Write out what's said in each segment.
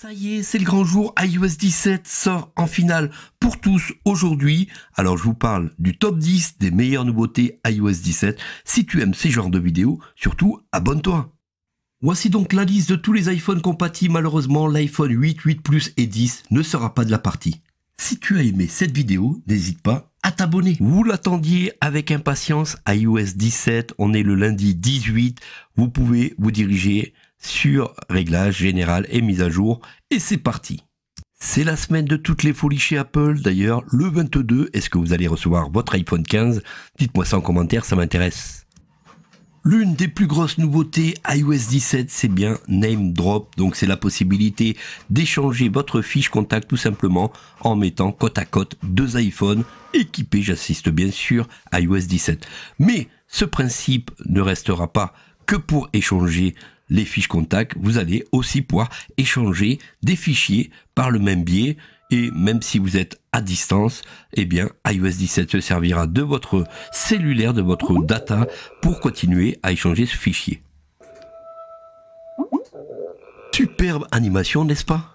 Ça y est, c'est le grand jour, iOS 17 sort en finale pour tous aujourd'hui. Alors je vous parle du top 10 des meilleures nouveautés iOS 17. Si tu aimes ces genres de vidéos, surtout abonne-toi. Voici donc la liste de tous les iPhones compatibles. Malheureusement, l'iPhone 8, 8 Plus et 10 ne sera pas de la partie. Si tu as aimé cette vidéo, n'hésite pas à t'abonner. Vous l'attendiez avec impatience, iOS 17, on est le lundi 18. Vous pouvez vous diriger sur réglage général et mise à jour. Et c'est parti c'est la semaine de toutes les folies chez Apple. D'ailleurs, le 22, est-ce que vous allez recevoir votre iPhone 15 Dites-moi ça en commentaire, ça m'intéresse. L'une des plus grosses nouveautés iOS 17, c'est bien Name Drop. Donc c'est la possibilité d'échanger votre fiche contact tout simplement en mettant côte à côte deux iPhones équipés, j'assiste bien sûr, iOS 17. Mais ce principe ne restera pas que pour échanger les fiches contacts, vous allez aussi pouvoir échanger des fichiers par le même biais. Et même si vous êtes à distance, eh bien, iOS 17 se servira de votre cellulaire, de votre data pour continuer à échanger ce fichier. Superbe animation, n'est-ce pas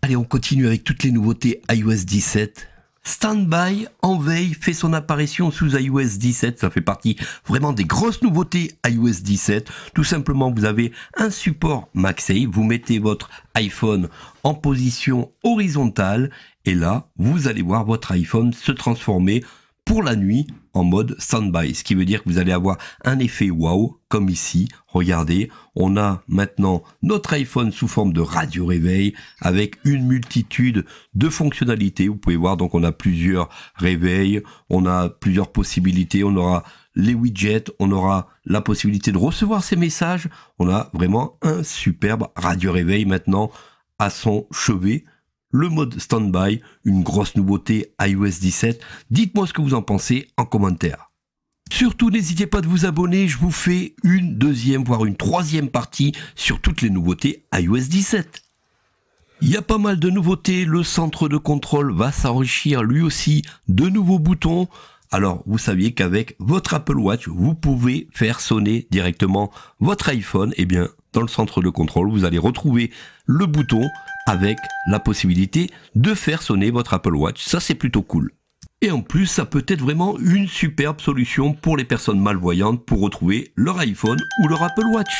Allez, on continue avec toutes les nouveautés iOS 17. Standby en veille fait son apparition sous iOS 17. Ça fait partie vraiment des grosses nouveautés iOS 17. Tout simplement, vous avez un support MagSafe. Vous mettez votre iPhone en position horizontale et là, vous allez voir votre iPhone se transformer pour la nuit en mode standby, ce qui veut dire que vous allez avoir un effet wow, comme ici. Regardez, on a maintenant notre iPhone sous forme de radio réveil avec une multitude de fonctionnalités. Vous pouvez voir, donc on a plusieurs réveils, on a plusieurs possibilités, on aura les widgets, on aura la possibilité de recevoir ces messages. On a vraiment un superbe radio réveil maintenant à son chevet le mode standby, une grosse nouveauté iOS 17. Dites-moi ce que vous en pensez en commentaire. Surtout, n'hésitez pas de vous abonner, je vous fais une deuxième, voire une troisième partie sur toutes les nouveautés iOS 17. Il y a pas mal de nouveautés, le centre de contrôle va s'enrichir lui aussi de nouveaux boutons. Alors, vous saviez qu'avec votre Apple Watch, vous pouvez faire sonner directement votre iPhone. Eh bien, dans le centre de contrôle, vous allez retrouver le bouton avec la possibilité de faire sonner votre Apple Watch. Ça, c'est plutôt cool. Et en plus, ça peut être vraiment une superbe solution pour les personnes malvoyantes pour retrouver leur iPhone ou leur Apple Watch.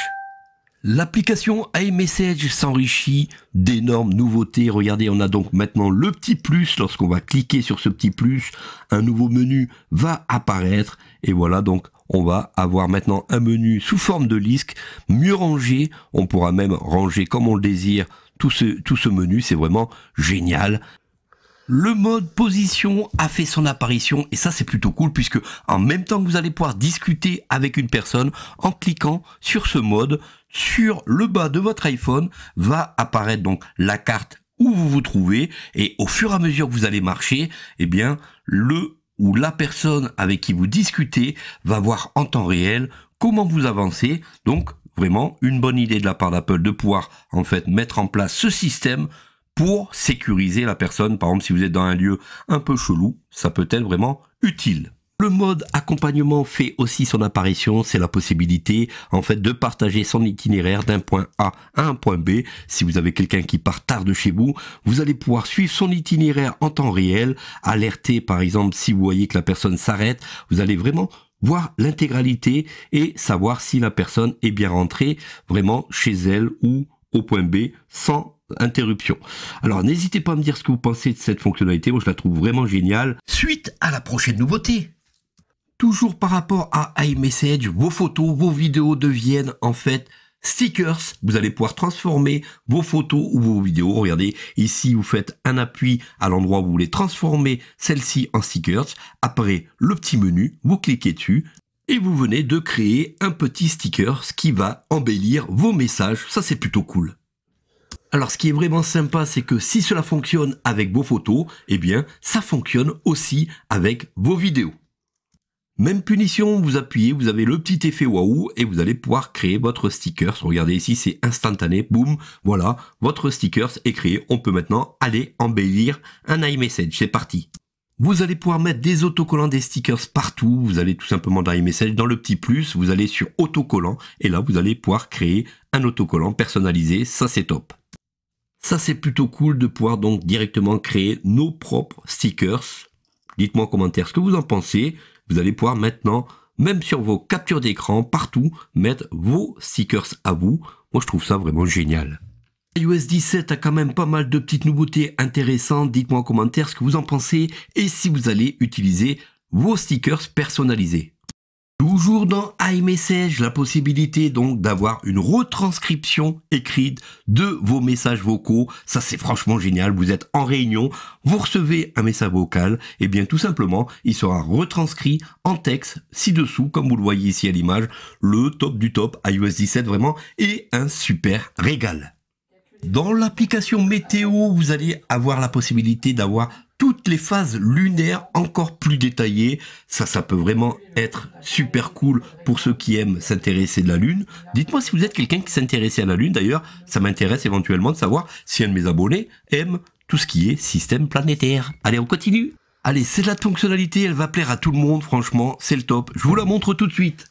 L'application iMessage s'enrichit d'énormes nouveautés. Regardez, on a donc maintenant le petit plus. Lorsqu'on va cliquer sur ce petit plus, un nouveau menu va apparaître. Et voilà donc on va avoir maintenant un menu sous forme de liste, mieux rangé, on pourra même ranger comme on le désire tout ce, tout ce menu, c'est vraiment génial. Le mode position a fait son apparition et ça c'est plutôt cool puisque en même temps que vous allez pouvoir discuter avec une personne en cliquant sur ce mode, sur le bas de votre iPhone va apparaître donc la carte où vous vous trouvez et au fur et à mesure que vous allez marcher, eh bien le où la personne avec qui vous discutez va voir en temps réel comment vous avancez. Donc vraiment une bonne idée de la part d'Apple de pouvoir en fait mettre en place ce système pour sécuriser la personne. Par exemple, si vous êtes dans un lieu un peu chelou, ça peut être vraiment utile. Le mode accompagnement fait aussi son apparition, c'est la possibilité en fait de partager son itinéraire d'un point A à un point B. Si vous avez quelqu'un qui part tard de chez vous, vous allez pouvoir suivre son itinéraire en temps réel, alerter par exemple si vous voyez que la personne s'arrête, vous allez vraiment voir l'intégralité et savoir si la personne est bien rentrée vraiment chez elle ou au point B sans interruption. Alors n'hésitez pas à me dire ce que vous pensez de cette fonctionnalité, moi je la trouve vraiment géniale. Suite à la prochaine nouveauté toujours par rapport à iMessage, vos photos, vos vidéos deviennent en fait stickers. Vous allez pouvoir transformer vos photos ou vos vidéos. Regardez, ici, vous faites un appui à l'endroit où vous voulez transformer celle-ci en stickers. Après le petit menu, vous cliquez dessus. Et vous venez de créer un petit sticker qui va embellir vos messages. Ça, c'est plutôt cool. Alors ce qui est vraiment sympa, c'est que si cela fonctionne avec vos photos, eh bien ça fonctionne aussi avec vos vidéos. Même punition, vous appuyez, vous avez le petit effet waouh et vous allez pouvoir créer votre stickers. Regardez ici, c'est instantané, boum, voilà, votre stickers est créé. On peut maintenant aller embellir un iMessage, c'est parti. Vous allez pouvoir mettre des autocollants, des stickers partout, vous allez tout simplement dans iMessage, dans le petit plus, vous allez sur autocollant et là vous allez pouvoir créer un autocollant personnalisé, ça c'est top. Ça c'est plutôt cool de pouvoir donc directement créer nos propres stickers. Dites-moi en commentaire ce que vous en pensez vous allez pouvoir maintenant, même sur vos captures d'écran, partout, mettre vos stickers à vous. Moi, je trouve ça vraiment génial iOS 17 a quand même pas mal de petites nouveautés intéressantes. Dites-moi en commentaire ce que vous en pensez et si vous allez utiliser vos stickers personnalisés. Toujours dans iMessage, la possibilité donc d'avoir une retranscription écrite de vos messages vocaux. Ça, c'est franchement génial. Vous êtes en réunion, vous recevez un message vocal, et bien tout simplement, il sera retranscrit en texte ci-dessous, comme vous le voyez ici à l'image. Le top du top iOS 17 vraiment et un super régal. Dans l'application météo, vous allez avoir la possibilité d'avoir toutes les phases lunaires encore plus détaillées. Ça, ça peut vraiment être super cool pour ceux qui aiment s'intéresser de la Lune. Dites-moi si vous êtes quelqu'un qui s'intéresse à la Lune. D'ailleurs, ça m'intéresse éventuellement de savoir si un de mes abonnés aime tout ce qui est système planétaire. Allez, on continue. Allez, c'est la fonctionnalité, elle va plaire à tout le monde, franchement, c'est le top. Je vous la montre tout de suite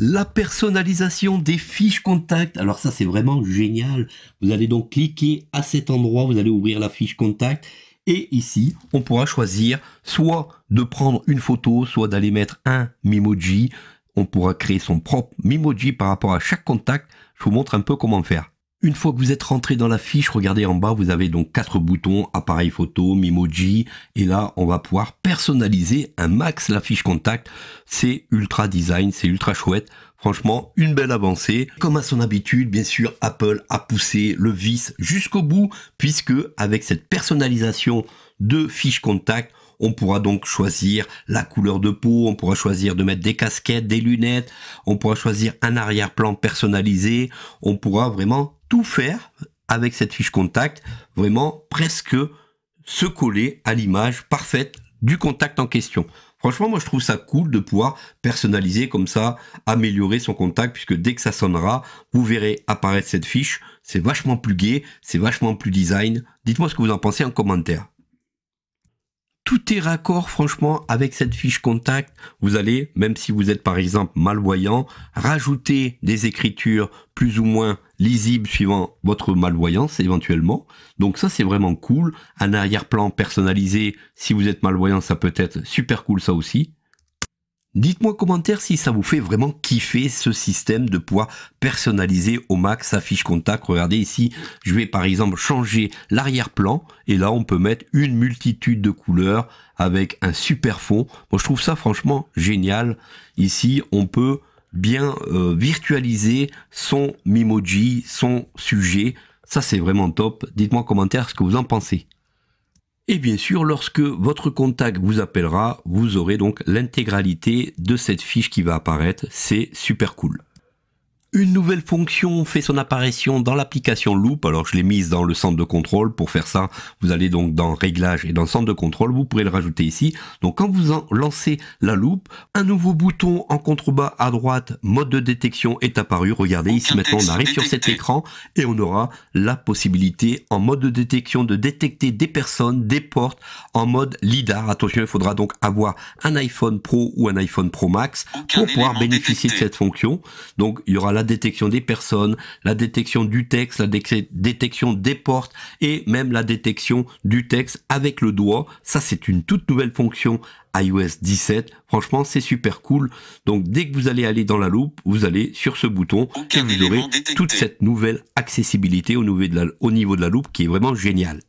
la personnalisation des fiches contacts. Alors ça, c'est vraiment génial. Vous allez donc cliquer à cet endroit, vous allez ouvrir la fiche contact et ici, on pourra choisir soit de prendre une photo, soit d'aller mettre un Mimoji. On pourra créer son propre Mimoji par rapport à chaque contact. Je vous montre un peu comment faire. Une fois que vous êtes rentré dans la fiche, regardez en bas, vous avez donc quatre boutons, appareil photo, Mimoji, et là, on va pouvoir personnaliser un max la fiche contact. C'est ultra design, c'est ultra chouette. Franchement, une belle avancée. Comme à son habitude, bien sûr, Apple a poussé le vice jusqu'au bout, puisque avec cette personnalisation de fiche contact, on pourra donc choisir la couleur de peau, on pourra choisir de mettre des casquettes, des lunettes, on pourra choisir un arrière-plan personnalisé, on pourra vraiment tout faire avec cette fiche contact, vraiment presque se coller à l'image parfaite du contact en question. Franchement, moi je trouve ça cool de pouvoir personnaliser comme ça, améliorer son contact, puisque dès que ça sonnera, vous verrez apparaître cette fiche. C'est vachement plus gai, c'est vachement plus design. Dites-moi ce que vous en pensez en commentaire tout est raccord franchement avec cette fiche contact. Vous allez, même si vous êtes par exemple malvoyant, rajouter des écritures plus ou moins lisibles suivant votre malvoyance éventuellement. Donc ça c'est vraiment cool. Un arrière-plan personnalisé, si vous êtes malvoyant, ça peut être super cool ça aussi. Dites-moi en commentaire si ça vous fait vraiment kiffer ce système de poids personnalisé au max sa fiche contact. Regardez ici, je vais par exemple changer l'arrière-plan et là on peut mettre une multitude de couleurs avec un super fond. Moi je trouve ça franchement génial. Ici on peut bien euh, virtualiser son Mimoji, son sujet. Ça c'est vraiment top. Dites-moi en commentaire ce que vous en pensez. Et bien sûr, lorsque votre contact vous appellera, vous aurez donc l'intégralité de cette fiche qui va apparaître. C'est super cool. Une nouvelle fonction fait son apparition dans l'application Loop. Alors je l'ai mise dans le centre de contrôle. Pour faire ça, vous allez donc dans Réglages et dans Centre de contrôle, vous pourrez le rajouter ici. Donc quand vous en lancez la loupe, un nouveau bouton en contrebas à droite, mode de détection est apparu. Regardez ici maintenant, on arrive sur cet écran et on aura la possibilité en mode de détection de détecter des personnes, des portes en mode lidar. Attention, il faudra donc avoir un iPhone Pro ou un iPhone Pro Max pour pouvoir bénéficier de cette fonction. Donc il y aura la détection des personnes, la détection du texte, la détection des portes et même la détection du texte avec le doigt. Ça, c'est une toute nouvelle fonction iOS 17. Franchement, c'est super cool. Donc, dès que vous allez aller dans la loupe, vous allez sur ce bouton et vous aurez toute cette nouvelle accessibilité au niveau de la loupe qui est vraiment géniale.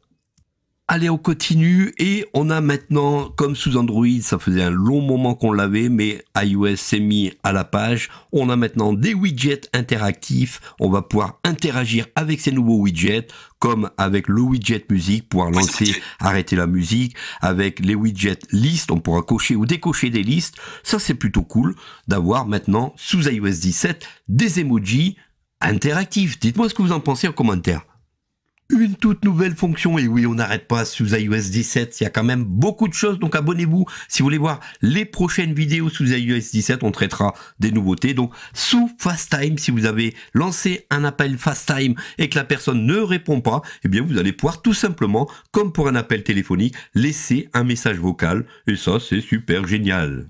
Allez, on continue et on a maintenant, comme sous Android, ça faisait un long moment qu'on l'avait, mais iOS s'est mis à la page. On a maintenant des widgets interactifs. On va pouvoir interagir avec ces nouveaux widgets, comme avec le widget musique, pouvoir lancer, arrêter la musique. Avec les widgets listes, on pourra cocher ou décocher des listes. Ça, c'est plutôt cool d'avoir maintenant, sous iOS 17, des emojis interactifs. Dites-moi ce que vous en pensez en commentaire une toute nouvelle fonction. Et oui, on n'arrête pas sous iOS 17. Il y a quand même beaucoup de choses. Donc abonnez-vous si vous voulez voir les prochaines vidéos sous iOS 17. On traitera des nouveautés. Donc sous FaceTime, si vous avez lancé un appel FaceTime et que la personne ne répond pas, eh bien vous allez pouvoir tout simplement, comme pour un appel téléphonique, laisser un message vocal. Et ça, c'est super génial.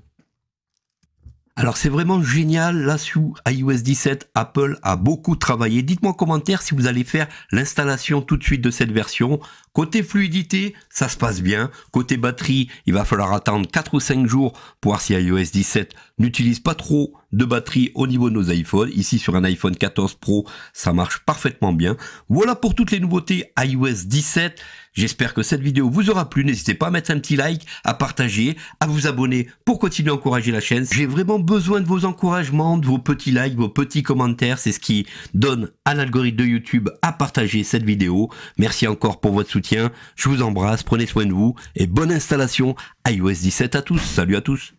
Alors c'est vraiment génial, là sous iOS 17, Apple a beaucoup travaillé. Dites-moi en commentaire si vous allez faire l'installation tout de suite de cette version. Côté fluidité, ça se passe bien. Côté batterie, il va falloir attendre 4 ou 5 jours pour voir si iOS 17 n'utilise pas trop de batterie au niveau de nos iPhones. Ici sur un iPhone 14 Pro, ça marche parfaitement bien. Voilà pour toutes les nouveautés iOS 17. J'espère que cette vidéo vous aura plu. N'hésitez pas à mettre un petit like, à partager, à vous abonner pour continuer à encourager la chaîne. J'ai vraiment besoin de vos encouragements, de vos petits likes, vos petits commentaires. C'est ce qui donne à l'algorithme de YouTube à partager cette vidéo. Merci encore pour votre soutien. Je vous embrasse, prenez soin de vous et bonne installation iOS 17 à tous. Salut à tous.